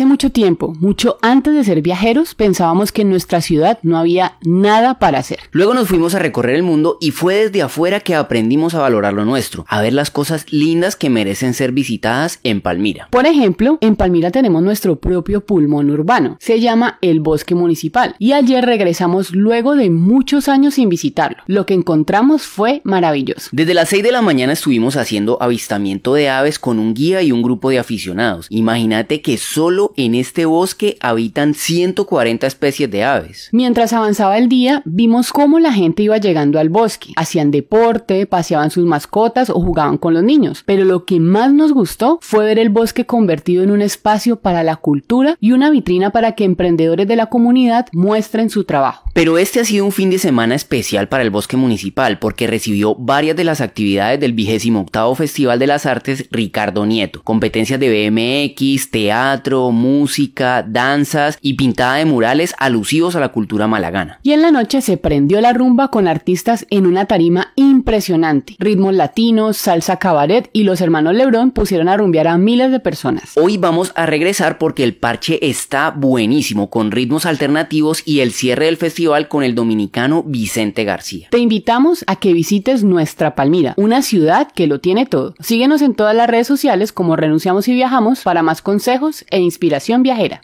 Hace mucho tiempo, mucho antes de ser viajeros, pensábamos que en nuestra ciudad no había nada para hacer. Luego nos fuimos a recorrer el mundo y fue desde afuera que aprendimos a valorar lo nuestro, a ver las cosas lindas que merecen ser visitadas en Palmira. Por ejemplo, en Palmira tenemos nuestro propio pulmón urbano, se llama el Bosque Municipal, y ayer regresamos luego de muchos años sin visitarlo. Lo que encontramos fue maravilloso. Desde las 6 de la mañana estuvimos haciendo avistamiento de aves con un guía y un grupo de aficionados. Imagínate que solo en este bosque habitan 140 especies de aves. Mientras avanzaba el día, vimos cómo la gente iba llegando al bosque. Hacían deporte, paseaban sus mascotas o jugaban con los niños. Pero lo que más nos gustó fue ver el bosque convertido en un espacio para la cultura y una vitrina para que emprendedores de la comunidad muestren su trabajo. Pero este ha sido un fin de semana especial para el bosque municipal porque recibió varias de las actividades del vigésimo Festival de las Artes Ricardo Nieto, competencias de BMX, teatro, música, danzas y pintada de murales alusivos a la cultura malagana. Y en la noche se prendió la rumba con artistas en una tarima impresionante impresionante. Ritmos latinos, salsa cabaret y los hermanos Lebrón pusieron a rumbear a miles de personas. Hoy vamos a regresar porque el parche está buenísimo con ritmos alternativos y el cierre del festival con el dominicano Vicente García. Te invitamos a que visites nuestra Palmira, una ciudad que lo tiene todo. Síguenos en todas las redes sociales como Renunciamos y Viajamos para más consejos e inspiración viajera.